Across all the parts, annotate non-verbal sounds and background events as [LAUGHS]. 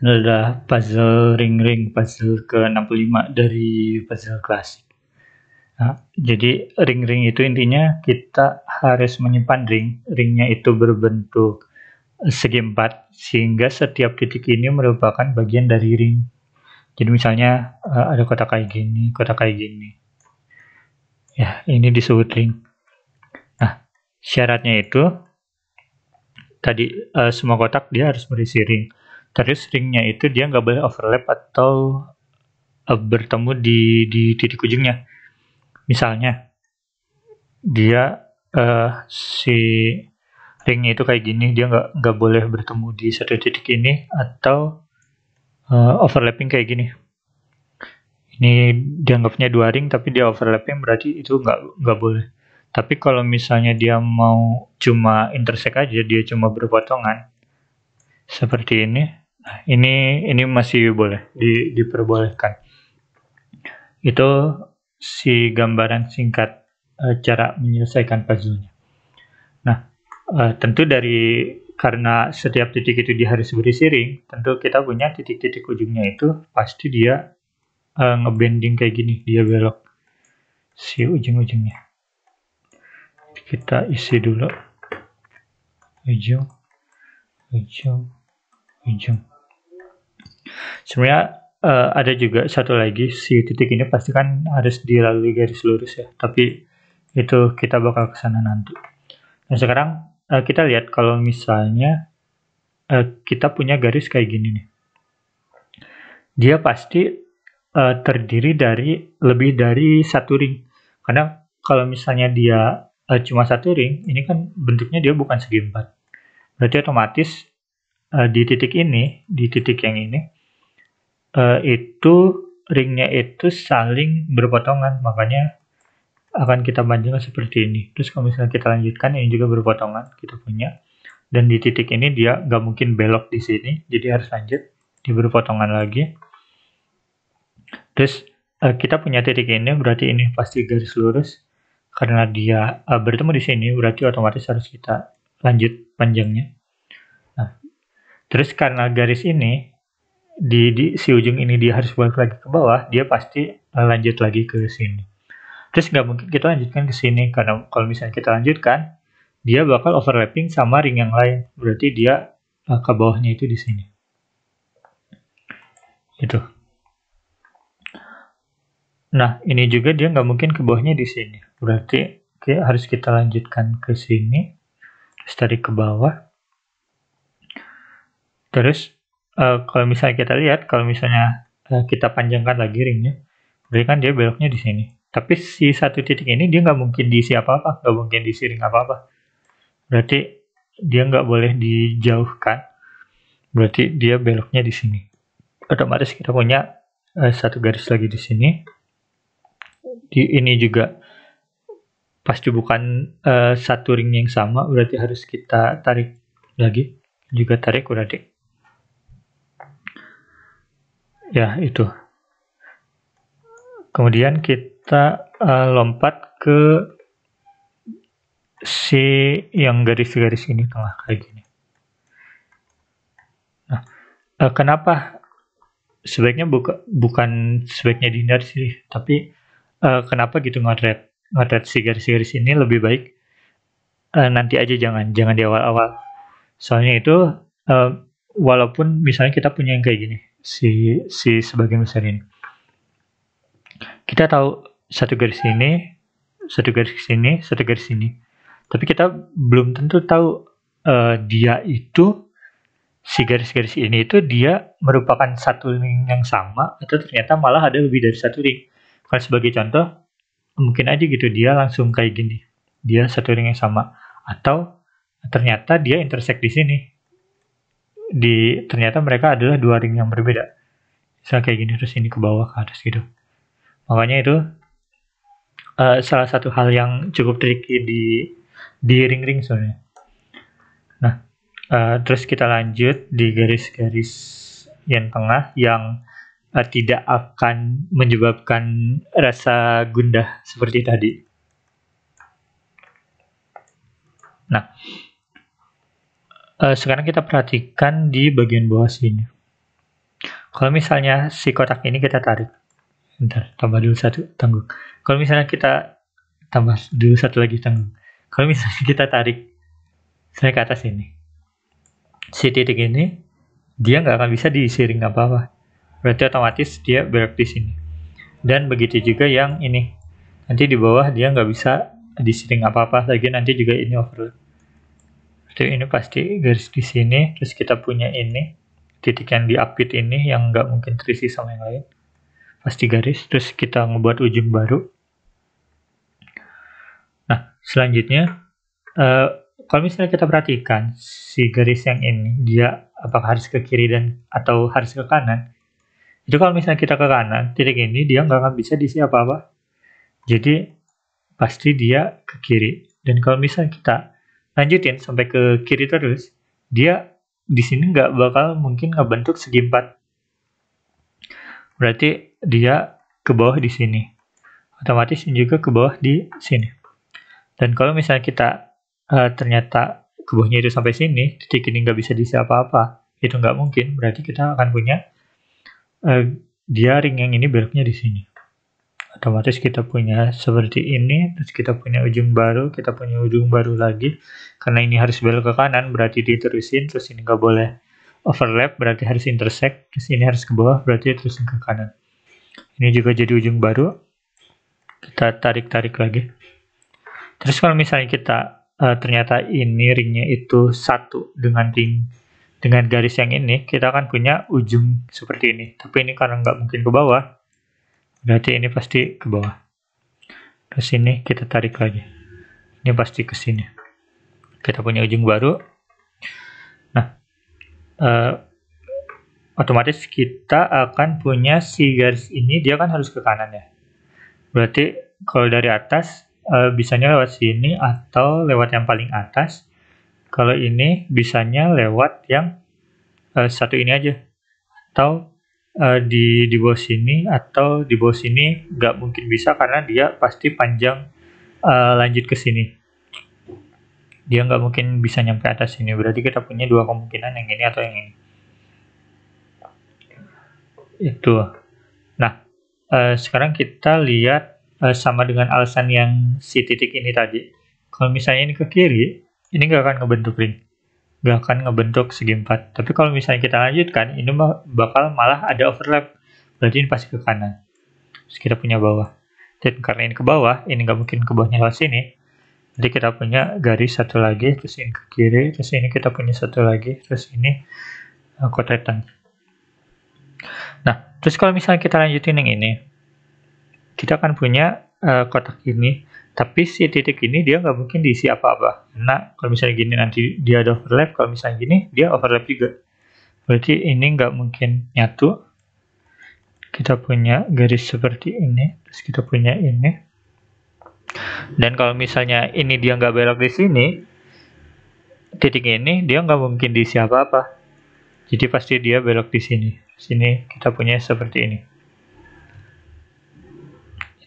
Ini adalah puzzle ring-ring, puzzle ke-65 dari puzzle klasik. Nah, jadi ring-ring itu intinya kita harus menyimpan ring. Ringnya itu berbentuk segi empat, sehingga setiap titik ini merupakan bagian dari ring. Jadi misalnya eh, ada kotak kayak gini, kotak kayak gini. Ya, ini disebut ring. Nah, syaratnya itu tadi eh, semua kotak dia harus berisi ring Terus ringnya itu dia nggak boleh overlap atau uh, bertemu di di titik ujungnya. Misalnya dia uh, si ringnya itu kayak gini, dia nggak nggak boleh bertemu di satu titik ini atau uh, overlapping kayak gini ini dianggapnya dua ring tapi dia overlapping berarti itu nggak nggak boleh tapi kalau misalnya dia mau cuma intersect aja dia cuma berpotongan seperti ini Nah, ini ini masih boleh di, diperbolehkan. Itu si gambaran singkat e, cara menyelesaikan puzzle-nya. Nah, e, tentu dari karena setiap titik itu di harus berisi ring, tentu kita punya titik-titik ujungnya itu pasti dia e, ngebending kayak gini, dia belok si ujung-ujungnya. Kita isi dulu ujung, ujung, ujung. Sebenarnya uh, ada juga satu lagi si titik ini pasti kan harus dilalui garis lurus ya. Tapi itu kita bakal kesana nanti. Nah sekarang uh, kita lihat kalau misalnya uh, kita punya garis kayak gini nih. Dia pasti uh, terdiri dari lebih dari satu ring. Karena kalau misalnya dia uh, cuma satu ring, ini kan bentuknya dia bukan segi empat. Berarti otomatis uh, di titik ini, di titik yang ini, uh, itu ringnya itu saling berpotongan makanya akan kita panjangkan seperti ini terus kalau misalnya kita lanjutkan ini juga berpotongan kita punya dan di titik ini dia nggak mungkin belok di sini jadi harus lanjut di berpotongan lagi terus uh, kita punya titik ini berarti ini pasti garis lurus karena dia uh, bertemu di sini berarti otomatis harus kita lanjut panjangnya nah, terus karena garis ini di, di si ujung ini dia harus balik lagi ke bawah, dia pasti eh, lanjut lagi ke sini. Terus nggak mungkin kita lanjutkan ke sini karena kalau misalnya kita lanjutkan, dia bakal overlapping sama ring yang lain. Berarti dia uh, ke bawahnya itu di sini. Itu. Nah, ini juga dia nggak mungkin ke bawahnya di sini. Berarti okay, harus kita lanjutkan ke sini. Terus tarik ke bawah. Terus uh, kalau misalnya kita lihat kalau misalnya uh, kita panjangkan lagi ringnya berarti kan dia beloknya di sini tapi si satu titik ini dia nggak mungkin diisi apa-apa nggak mungkin diisi ring apa-apa berarti dia nggak boleh dijauhkan berarti dia beloknya di sini otomatis kita punya uh, satu garis lagi di sini di ini juga pasti bukan uh, satu ring yang sama berarti harus kita tarik lagi juga tarik berarti ya itu kemudian kita uh, lompat ke si yang garis-garis ini tengah kayak gini nah uh, kenapa sebaiknya buka, bukan sebaiknya dihindari sih tapi uh, kenapa gitu ngodret ngodret si garis-garis ini lebih baik uh, nanti aja jangan jangan di awal-awal soalnya itu uh, walaupun misalnya kita punya yang kayak gini si si sebagian besar ini. Kita tahu satu garis ini, satu garis sini, satu garis sini. Tapi kita belum tentu tahu uh, dia itu si garis-garis ini itu dia merupakan satu ring yang sama atau ternyata malah ada lebih dari satu ring. Kalau sebagai contoh, mungkin aja gitu dia langsung kayak gini. Dia satu ring yang sama atau ternyata dia intersect di sini di ternyata mereka adalah dua ring yang berbeda misal kayak gini terus ini ke bawah ke atas gitu makanya itu uh, salah satu hal yang cukup tricky di di ring-ring soalnya. nah uh, terus kita lanjut di garis-garis yang tengah yang uh, tidak akan menyebabkan rasa gundah seperti tadi. Nah, Eh, sekarang kita perhatikan di bagian bawah sini. Kalau misalnya si kotak ini kita tarik, bentar, tambah dulu satu tanggung. Kalau misalnya kita tambah dulu satu lagi tanggung. Kalau misalnya [LAUGHS] kita tarik, saya ke atas ini, si titik ini, dia nggak akan bisa disiring apa-apa. Berarti otomatis dia berhenti di sini. Dan begitu juga yang ini, nanti di bawah dia nggak bisa disiring apa-apa lagi nanti juga ini overload jadi ini pasti garis di sini terus kita punya ini titik yang diapit ini yang nggak mungkin terisi sama yang lain pasti garis terus kita ngebuat ujung baru nah selanjutnya uh, kalau misalnya kita perhatikan si garis yang ini dia apakah harus ke kiri dan atau harus ke kanan itu kalau misalnya kita ke kanan titik ini dia nggak akan bisa diisi apa-apa jadi pasti dia ke kiri dan kalau misalnya kita lanjutin sampai ke kiri terus, dia di sini nggak bakal mungkin ngebentuk segi empat. Berarti dia ke bawah di sini. Otomatis juga ke bawah di sini. Dan kalau misalnya kita uh, ternyata ke bawahnya itu sampai sini, titik ini nggak bisa diisi apa-apa, itu nggak mungkin. Berarti kita akan punya uh, dia ring yang ini beloknya di sini otomatis kita punya seperti ini, terus kita punya ujung baru, kita punya ujung baru lagi. Karena ini harus belok ke kanan, berarti diterusin, terus ini nggak boleh overlap, berarti harus intersect, terus ini harus ke bawah, berarti terusin ke kanan. Ini juga jadi ujung baru. Kita tarik-tarik lagi. Terus kalau misalnya kita uh, ternyata ini ringnya itu satu dengan ring dengan garis yang ini, kita akan punya ujung seperti ini. Tapi ini karena nggak mungkin ke bawah, berarti ini pasti ke bawah ke sini kita tarik lagi ini pasti ke sini kita punya ujung baru nah uh, otomatis kita akan punya si garis ini dia kan harus ke kanan ya berarti kalau dari atas uh, bisanya lewat sini atau lewat yang paling atas kalau ini bisanya lewat yang uh, satu ini aja atau uh, di di bawah sini atau di bawah sini nggak mungkin bisa karena dia pasti panjang uh, lanjut ke sini dia nggak mungkin bisa nyampe atas sini berarti kita punya dua kemungkinan yang ini atau yang ini itu nah uh, sekarang kita lihat uh, sama dengan alasan yang si titik ini tadi kalau misalnya ini ke kiri ini nggak akan ngebentuk ring bahkan ngebentuk segi empat. Tapi kalau misalnya kita lanjutkan, ini bakal malah ada overlap. Berarti ini pasti ke kanan. Terus kita punya bawah. Dan karena ini ke bawah, ini nggak mungkin ke bawahnya lewat sini. Jadi kita punya garis satu lagi, terus ini ke kiri, terus ini kita punya satu lagi, terus ini eh, kotretan. Nah, terus kalau misalnya kita lanjutin yang ini, kita akan punya uh, kotak ini tapi si titik ini dia nggak mungkin diisi apa-apa nah kalau misalnya gini nanti dia ada overlap kalau misalnya gini dia overlap juga berarti ini nggak mungkin nyatu kita punya garis seperti ini terus kita punya ini dan kalau misalnya ini dia nggak belok di sini titik ini dia nggak mungkin diisi apa-apa jadi pasti dia belok di sini sini kita punya seperti ini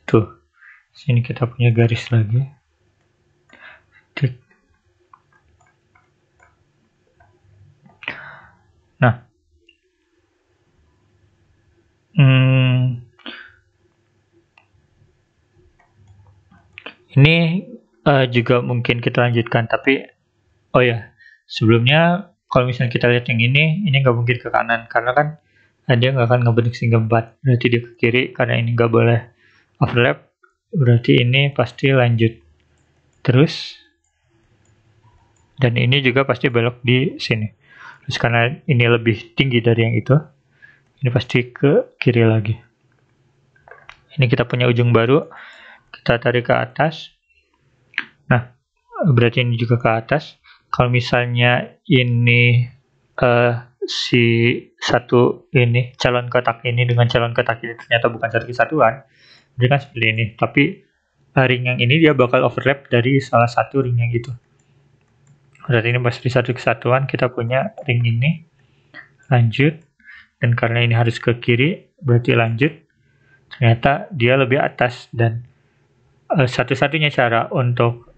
itu sini kita punya garis lagi nah hmm, ini uh, juga mungkin kita lanjutkan tapi oh ya sebelumnya kalau misalnya kita lihat yang ini ini nggak mungkin ke kanan karena kan eh, dia nggak akan ngebentuk sehingga 4 berarti dia ke kiri karena ini nggak boleh overlap berarti ini pasti lanjut terus dan ini juga pasti belok di sini terus karena ini lebih tinggi dari yang itu ini pasti ke kiri lagi ini kita punya ujung baru kita tarik ke atas nah berarti ini juga ke atas kalau misalnya ini uh, si satu ini calon kotak ini dengan calon kotak ini ternyata bukan satu kesatuan dia kan seperti ini tapi eh, ring yang ini dia bakal overlap dari salah satu ring yang itu berarti ini pasti satu kesatuan kita punya ring ini lanjut dan karena ini harus ke kiri berarti lanjut ternyata dia lebih atas dan uh, satu-satunya cara untuk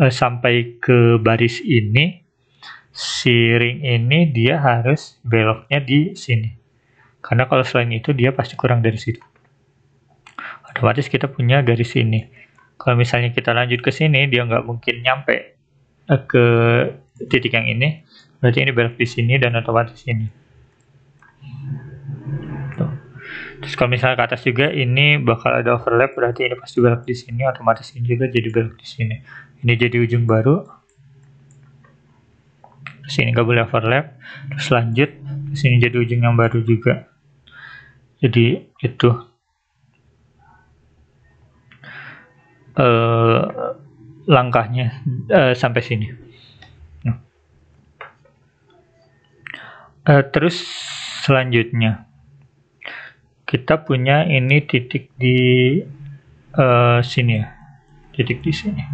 uh, sampai ke baris ini si ring ini dia harus beloknya di sini karena kalau selain itu dia pasti kurang dari situ otomatis kita punya garis ini. Kalau misalnya kita lanjut ke sini, dia nggak mungkin nyampe eh, ke titik yang ini, berarti ini belok di sini dan otomatis ini. Tuh. Terus kalau misalnya ke atas juga, ini bakal ada overlap, berarti ini pasti belok di sini, otomatis ini juga jadi belok di sini. Ini jadi ujung baru. Terus ini nggak boleh overlap, terus lanjut, terus ini jadi ujung yang baru juga. Jadi itu uh, langkahnya uh, sampai sini. Uh, terus selanjutnya kita punya ini titik di uh, sini ya, titik di sini.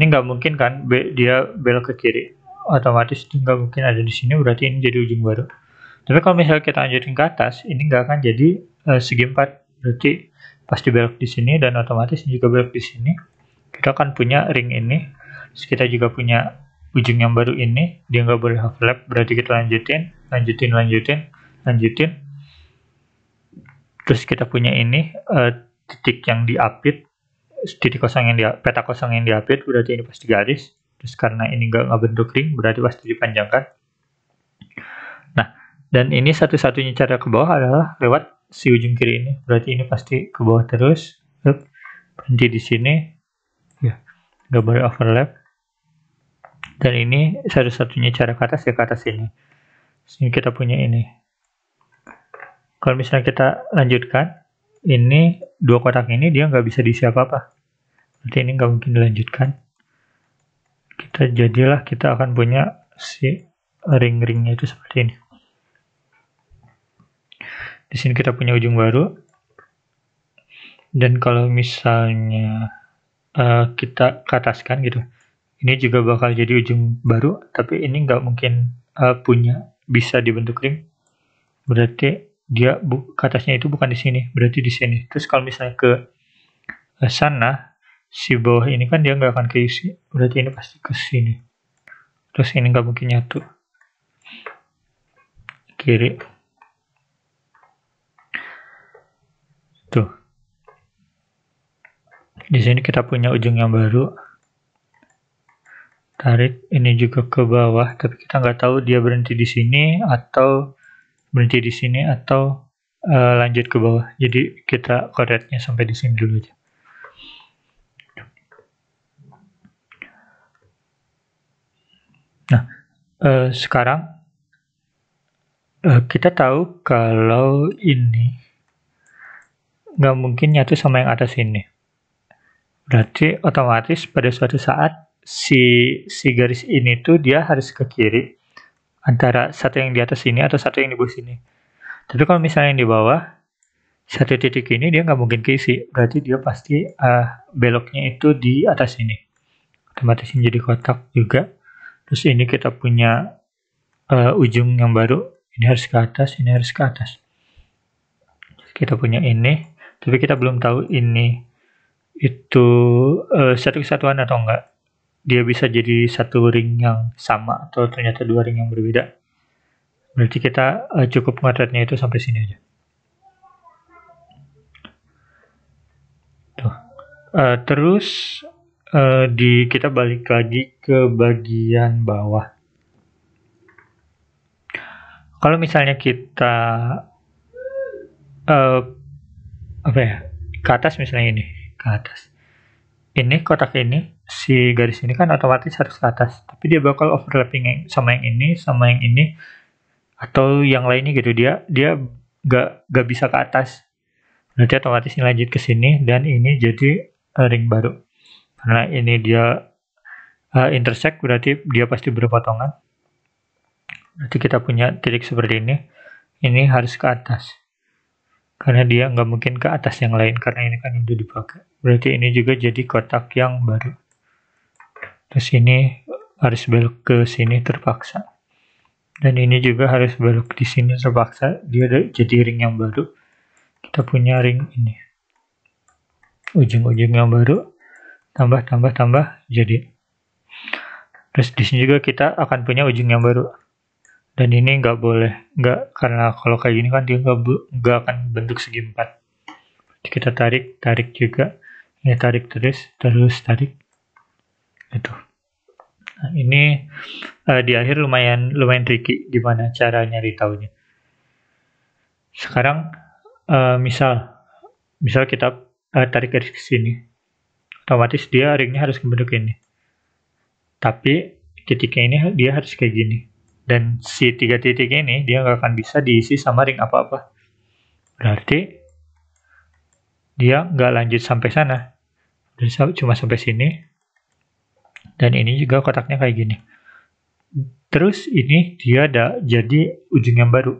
Ini nggak mungkin kan B, dia belok ke kiri, otomatis nggak mungkin ada di sini berarti ini jadi ujung baru. Tapi kalau misalnya kita lanjutin ke atas, ini nggak akan jadi uh, segi empat, berarti pasti belok di sini dan otomatis juga belok di sini kita akan punya ring ini terus kita juga punya ujung yang baru ini dia nggak boleh overlap berarti kita lanjutin lanjutin lanjutin lanjutin terus kita punya ini uh, titik yang diapit titik kosong yang dia peta kosong yang diapit berarti ini pasti garis terus karena ini nggak bentuk ring berarti pasti dipanjangkan nah dan ini satu-satunya cara ke bawah adalah lewat si ujung kiri ini berarti ini pasti ke bawah terus Up. berhenti di sini ya nggak boleh overlap dan ini satu-satunya cara ke atas ya ke atas ini sini kita punya ini kalau misalnya kita lanjutkan ini dua kotak ini dia nggak bisa diisi apa-apa berarti ini nggak mungkin dilanjutkan kita jadilah kita akan punya si ring-ringnya itu seperti ini di sini kita punya ujung baru. Dan kalau misalnya uh, kita ke kan gitu, ini juga bakal jadi ujung baru, tapi ini nggak mungkin uh, punya bisa dibentuk ring. Berarti dia bu ke itu bukan di sini, berarti di sini. Terus kalau misalnya ke eh, sana, si bawah ini kan dia nggak akan ke keisi, berarti ini pasti ke sini. Terus ini nggak mungkin nyatu. Kiri. Tuh. Di sini kita punya ujung yang baru. Tarik ini juga ke bawah, tapi kita nggak tahu dia berhenti di sini atau berhenti di sini atau uh, lanjut ke bawah. Jadi kita koretnya sampai di sini dulu aja. Nah, uh, sekarang uh, kita tahu kalau ini nggak mungkin nyatu sama yang atas ini. Berarti otomatis pada suatu saat si si garis ini tuh dia harus ke kiri antara satu yang di atas sini atau satu yang di bawah sini. Tapi kalau misalnya yang di bawah satu titik ini dia nggak mungkin keisi, berarti dia pasti uh, beloknya itu di atas ini. Otomatis ini jadi kotak juga. Terus ini kita punya uh, ujung yang baru, ini harus ke atas, ini harus ke atas. kita punya ini, tapi kita belum tahu ini itu uh, eh, satu kesatuan atau enggak dia bisa jadi satu ring yang sama atau ternyata dua ring yang berbeda berarti kita uh, cukup motretnya itu sampai sini aja tuh uh, terus uh, di kita balik lagi ke bagian bawah kalau misalnya kita uh, apa ya ke atas misalnya ini ke atas ini kotak ini si garis ini kan otomatis harus ke atas tapi dia bakal overlapping yang, sama yang ini sama yang ini atau yang lainnya gitu dia dia gak gak bisa ke atas nanti otomatis ini lanjut ke sini dan ini jadi eh, ring baru karena ini dia uh, intersect berarti dia pasti berpotongan berarti kita punya titik seperti ini ini harus ke atas karena dia nggak mungkin ke atas yang lain karena ini kan udah dipakai berarti ini juga jadi kotak yang baru terus ini harus belok ke sini terpaksa dan ini juga harus belok di sini terpaksa dia jadi ring yang baru kita punya ring ini ujung-ujung yang baru tambah tambah tambah jadi terus di sini juga kita akan punya ujung yang baru dan ini nggak boleh nggak karena kalau kayak gini kan dia nggak nggak akan bentuk segi empat Jadi kita tarik tarik juga ini tarik terus terus tarik itu nah, ini uh, di akhir lumayan lumayan tricky gimana cara nyari tahunya sekarang uh, misal misal kita uh, tarik garis ke sini otomatis dia ringnya harus ke bentuk ini tapi titiknya ini dia harus kayak gini dan si tiga titik ini dia nggak akan bisa diisi sama ring apa-apa. Berarti dia nggak lanjut sampai sana. dan cuma sampai sini. Dan ini juga kotaknya kayak gini. Terus ini dia ada jadi ujung yang baru.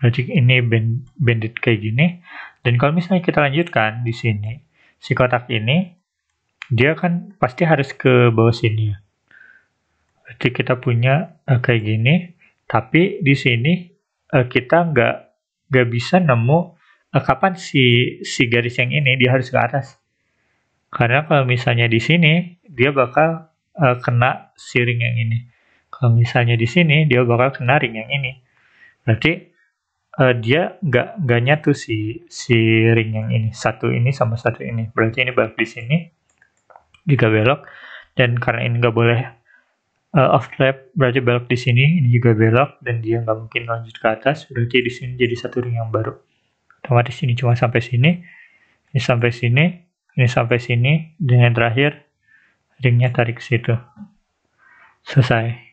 Berarti ini band bandit kayak gini. Dan kalau misalnya kita lanjutkan di sini, si kotak ini, dia kan pasti harus ke bawah sini ya jadi kita punya uh, kayak gini tapi di sini uh, kita nggak nggak bisa nemu uh, kapan si si garis yang ini dia harus ke atas karena kalau misalnya di sini dia bakal uh, kena siring yang ini kalau misalnya di sini dia bakal kena ring yang ini berarti uh, dia nggak nggak nyatu si si ring yang ini satu ini sama satu ini berarti ini balik di sini juga belok dan karena ini nggak boleh uh, off trap berarti belok di sini ini juga belok dan dia nggak mungkin lanjut ke atas berarti di sini jadi satu ring yang baru otomatis ini cuma sampai sini ini sampai sini ini sampai sini dan yang terakhir ringnya tarik ke situ selesai